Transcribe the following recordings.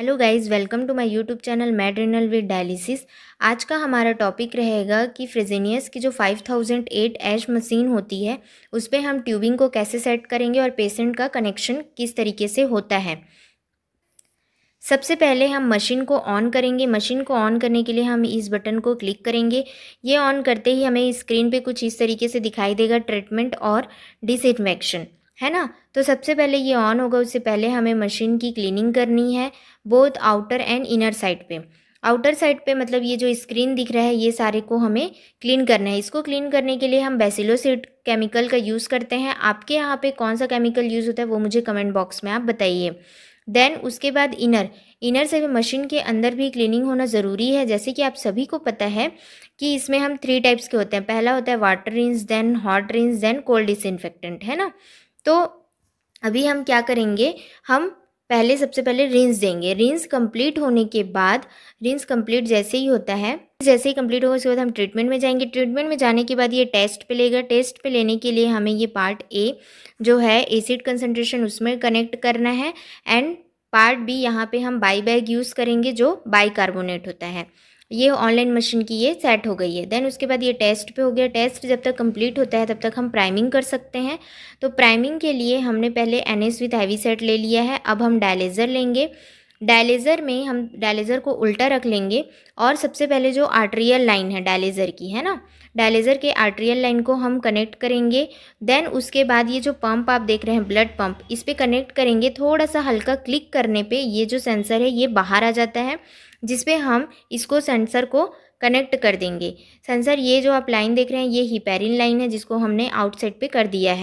hello guys welcome to my YouTube channel मैड्रिनल with dialysis आज का हमारा टॉपिक रहेगा कि फ्रिजेनियस की जो 5008 एश मशीन होती है उस पर हम ट्यूबिंग को कैसे सेट करेंगे और पेशेंट का कनेक्शन किस तरीके से होता है सबसे पहले हम मशीन को ऑन करेंगे मशीन को ऑन करने के लिए हम इस बटन को क्लिक करेंगे ये ऑन करते ही हमें स्क्रीन पे कुछ इस तरीके से दिखाई देगा ट्रीटमेंट और डिसइन्फेक्शन है ना तो सबसे पहले ये ऑन होगा उससे पहले हमें मशीन की क्लीनिंग करनी है both outer and inner side पे आउटर साइड पे मतलब ये जो स्क्रीन दिख रहा है ये सारे को हमें क्लीन करना है इसको क्लीन करने के लिए हम बेसिलोसिड केमिकल का यूज़ करते हैं आपके यहाँ पे कौन सा केमिकल यूज़ होता है वो मुझे कमेंट बॉक्स में आप बताइए देन उसके बाद इनर इनर से भी मशीन के अंदर भी क्लीनिंग होना ज़रूरी है जैसे कि आप सभी को पता है कि इसमें हम थ्री टाइप्स के होते हैं पहला होता है water rinse then hot rinse then cold disinfectant है ना तो अभी हम क्या करेंगे हम पहले सबसे पहले रिंस देंगे रिंस कंप्लीट होने के बाद रिंस कंप्लीट जैसे ही होता है जैसे ही कंप्लीट होगा उसके बाद हम ट्रीटमेंट में जाएंगे ट्रीटमेंट में जाने के बाद ये टेस्ट पे लेगा टेस्ट पे लेने के लिए हमें ये पार्ट ए जो है एसिड कंसनट्रेशन उसमें कनेक्ट करना है एंड पार्ट बी यहाँ पे हम बाई बैग यूज़ करेंगे जो बाई कार्बोनेट होता है ये ऑनलाइन मशीन की ये सेट हो गई है देन उसके बाद ये टेस्ट पे हो गया टेस्ट जब तक कंप्लीट होता है तब तक हम प्राइमिंग कर सकते हैं तो प्राइमिंग के लिए हमने पहले N S with heavy set ले लिया है अब हम डायलेज़र लेंगे डायलेज़र में हम डायलेज़र को उल्टा रख लेंगे और सबसे पहले जो आर्ट्रियल लाइन है डायलेज़र की है ना डायलेज़र के आर्ट्रियल लाइन को हम कनेक्ट करेंगे देन उसके बाद ये जो पंप आप देख रहे हैं ब्लड पंप इस पर कनेक्ट करेंगे थोड़ा सा हल्का क्लिक करने पे ये जो सेंसर है ये बाहर आ जाता है जिस पे हम इसको सेंसर को कनेक्ट कर देंगे सेंसर ये जो आप लाइन देख रहे हैं ये हिपेरिन लाइन है जिसको हमने आउटसाइड पे कर दिया है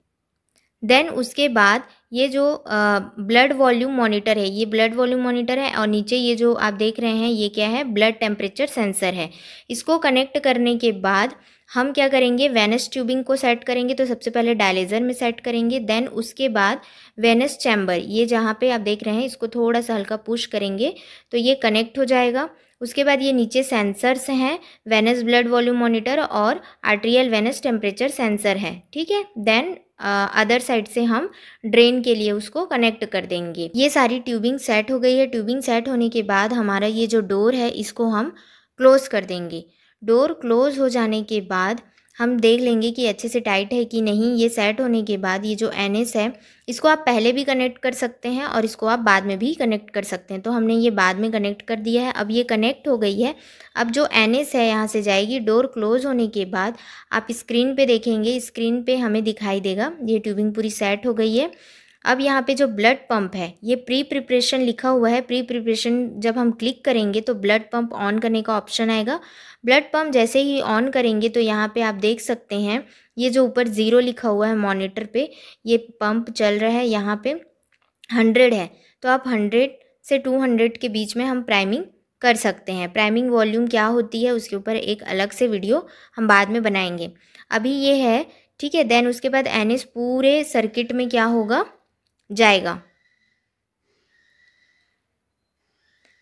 देन उसके बाद ये जो ब्लड वॉल्यूम मॉनिटर है ये ब्लड वॉल्यूम मॉनिटर है और नीचे ये जो आप देख रहे हैं ये क्या है ब्लड टेम्परेचर सेंसर है इसको कनेक्ट करने के बाद हम क्या करेंगे वेनस ट्यूबिंग को सेट करेंगे तो सबसे पहले डायलेजर में सेट करेंगे देन उसके बाद वेनस चैम्बर ये जहाँ पे आप देख रहे हैं इसको थोड़ा सा हल्का पुश करेंगे तो ये कनेक्ट हो जाएगा उसके बाद ये नीचे सेंसर्स हैं वेनस ब्लड वॉल्यूम मॉनिटर और आर्ट्रियल वेनस टेम्परेचर सेंसर है ठीक है देन अदर साइड से हम ड्रेन के लिए उसको कनेक्ट कर देंगे ये सारी ट्यूबिंग सेट हो गई है ट्यूबिंग सेट होने के बाद हमारा ये जो डोर है इसको हम क्लोज़ कर देंगे डोर क्लोज़ हो जाने के बाद हम देख लेंगे कि अच्छे से टाइट है कि नहीं ये सेट होने के बाद ये जो एन है इसको आप पहले भी कनेक्ट कर सकते हैं और इसको आप बाद में भी कनेक्ट कर सकते हैं तो हमने ये बाद में कनेक्ट कर दिया है अब ये कनेक्ट हो गई है अब जो एन है यहाँ से जाएगी डोर क्लोज होने के बाद आप स्क्रीन पे देखेंगे स्क्रीन पे हमें दिखाई देगा ये ट्यूबिंग पूरी सेट हो गई है अब यहाँ पे जो ब्लड पंप है ये प्री प्रिपरेशन लिखा हुआ है प्री प्रिपरेशन जब हम क्लिक करेंगे तो ब्लड पंप ऑन करने का ऑप्शन आएगा ब्लड पंप जैसे ही ऑन करेंगे तो यहाँ पे आप देख सकते हैं ये जो ऊपर ज़ीरो लिखा हुआ है मॉनिटर पे ये पंप चल रहा है यहाँ पे हंड्रेड है तो आप हंड्रेड से टू हंड्रेड के बीच में हम प्राइमिंग कर सकते हैं प्राइमिंग वॉल्यूम क्या होती है उसके ऊपर एक अलग से वीडियो हम बाद में बनाएंगे अभी ये है ठीक है देन उसके बाद एन पूरे सर्किट में क्या होगा जाएगा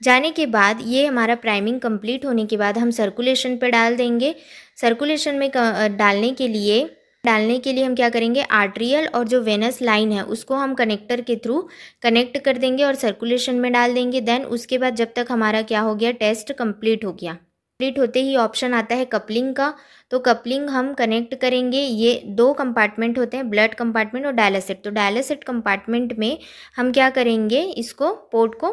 जाने के बाद ये हमारा प्राइमिंग कंप्लीट होने के बाद हम सर्कुलेशन पे डाल देंगे सर्कुलेशन में डालने के लिए डालने के लिए हम क्या करेंगे आर्ट्रियल और जो वेनस लाइन है उसको हम कनेक्टर के थ्रू कनेक्ट कर देंगे और सर्कुलेशन में डाल देंगे देन उसके बाद जब तक हमारा क्या हो गया टेस्ट कंप्लीट हो गया कंप्लीट होते ही ऑप्शन आता है कपलिंग का तो कपलिंग हम कनेक्ट करेंगे ये दो कंपार्टमेंट होते हैं ब्लड कंपार्टमेंट और डायलासिट तो डायलासिट कंपार्टमेंट में हम क्या करेंगे इसको पोर्ट को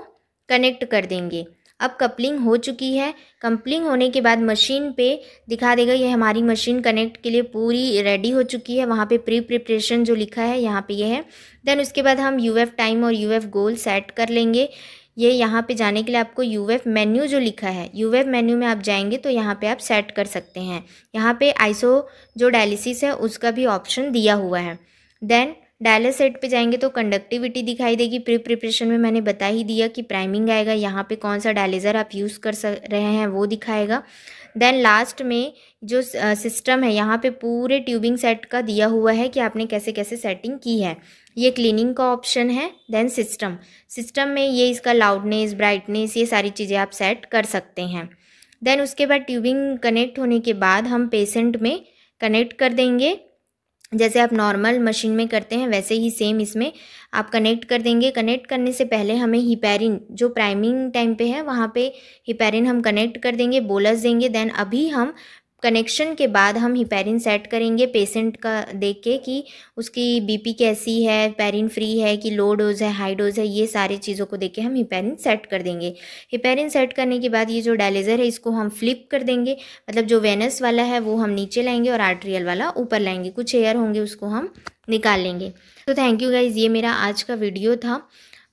कनेक्ट कर देंगे अब कपलिंग हो चुकी है कपलिंग होने के बाद मशीन पे दिखा देगा ये हमारी मशीन कनेक्ट के लिए पूरी रेडी हो चुकी है वहाँ पे प्री प्रिपरेशन जो लिखा है यहाँ पे ये यह है देन उसके बाद हम यूएफ टाइम और यूएफ गोल सेट कर लेंगे ये यहाँ पे जाने के लिए आपको यू एफ मेन्यू जो लिखा है यू एफ मेन्यू में आप जाएंगे तो यहाँ पे आप सेट कर सकते हैं यहाँ पे आइसो जो डायलिसिस है उसका भी ऑप्शन दिया हुआ है देन डायलर सेट पे जाएंगे तो कंडक्टिविटी दिखाई देगी प्री प्रिपरेशन में मैंने बता ही दिया कि प्राइमिंग आएगा यहाँ पे कौन सा डायलेजर आप यूज़ कर रहे हैं वो दिखाएगा देन लास्ट में जो सिस्टम है यहाँ पे पूरे ट्यूबिंग सेट का दिया हुआ है कि आपने कैसे कैसे सेटिंग की है ये क्लीनिंग का ऑप्शन है देन सिस्टम सिस्टम में ये इसका लाउडनेस ब्राइटनेस ये सारी चीज़ें आप सेट कर सकते हैं देन उसके बाद ट्यूबिंग कनेक्ट होने के बाद हम पेशेंट में कनेक्ट कर देंगे जैसे आप नॉर्मल मशीन में करते हैं वैसे ही सेम इसमें आप कनेक्ट कर देंगे कनेक्ट करने से पहले हमें हिपेरिन जो प्राइमिंग टाइम पे है वहाँ पे हिपेरिन हम कनेक्ट कर देंगे बोलस देंगे देन अभी हम कनेक्शन के बाद हम हिपेरिन सेट करेंगे पेशेंट का देख के कि उसकी बीपी कैसी है पेरिन फ्री है कि लो डोज है हाई डोज है ये सारे चीज़ों को देख के हम हिपेरिन सेट कर देंगे हिपेरिन सेट करने के बाद ये जो डायलेज़र है इसको हम फ्लिप कर देंगे मतलब जो वेनस वाला है वो हम नीचे लाएंगे और आर्ट्रियल वाला ऊपर लाएंगे कुछ एयर होंगे उसको हम निकाल लेंगे तो थैंक यू गाइज़ ये मेरा आज का वीडियो था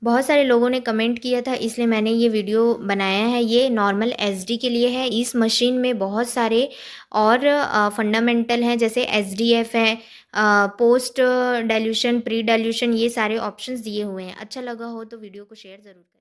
बहुत सारे लोगों ने कमेंट किया था इसलिए मैंने ये वीडियो बनाया है ये नॉर्मल एसडी के लिए है इस मशीन में बहुत सारे और फंडामेंटल हैं जैसे एसडीएफ है पोस्ट डाइल्यूशन प्री डाइल्यूशन ये सारे ऑप्शंस दिए हुए हैं अच्छा लगा हो तो वीडियो को शेयर ज़रूर करें